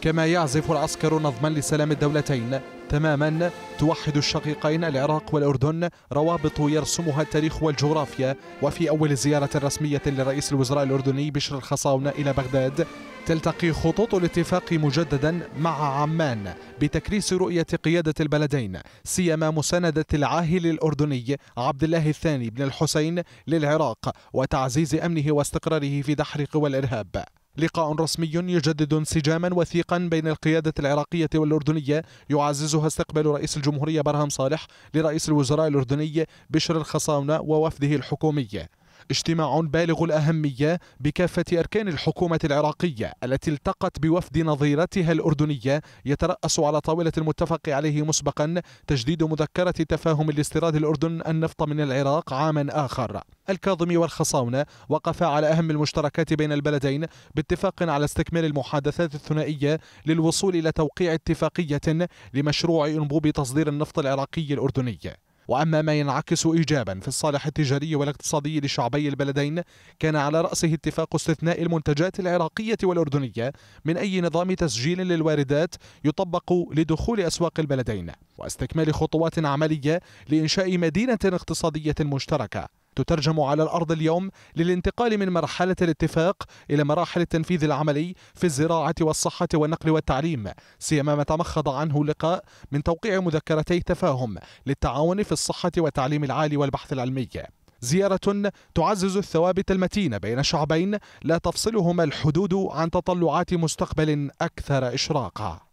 كما يعزف العسكر نظما لسلام الدولتين تماما توحد الشقيقين العراق والأردن روابط يرسمها التاريخ والجغرافيا وفي أول زيارة رسمية لرئيس الوزراء الأردني بشر الخصاونة إلى بغداد تلتقي خطوط الاتفاق مجددا مع عمان بتكريس رؤية قيادة البلدين سيما مساندة العاهل الأردني عبد الله الثاني بن الحسين للعراق وتعزيز أمنه واستقراره في دحر قوى الإرهاب لقاء رسمي يجدد انسجاما وثيقا بين القيادة العراقية والأردنية يعززها استقبال رئيس الجمهورية برهم صالح لرئيس الوزراء الأردني بشر الخصاونة ووفده الحكومي اجتماع بالغ الأهمية بكافة أركان الحكومة العراقية التي التقت بوفد نظيرتها الأردنية يترأس على طاولة المتفق عليه مسبقا تجديد مذكرة تفاهم لاستيراد الأردن النفط من العراق عاما آخر الكاظمي والخصاونة وقفا على أهم المشتركات بين البلدين باتفاق على استكمال المحادثات الثنائية للوصول إلى توقيع اتفاقية لمشروع أنبوب تصدير النفط العراقي الأردني وأما ما ينعكس إيجابا في الصالح التجاري والاقتصادي لشعبي البلدين كان على رأسه اتفاق استثناء المنتجات العراقية والأردنية من أي نظام تسجيل للواردات يطبق لدخول أسواق البلدين واستكمال خطوات عملية لإنشاء مدينة اقتصادية مشتركة تترجم على الأرض اليوم للانتقال من مرحلة الاتفاق إلى مراحل التنفيذ العملي في الزراعة والصحة والنقل والتعليم سيما ما تمخض عنه لقاء من توقيع مذكرتي تفاهم للتعاون في الصحة والتعليم العالي والبحث العلمي زيارة تعزز الثوابت المتين بين شعبين لا تفصلهما الحدود عن تطلعات مستقبل أكثر إشراقا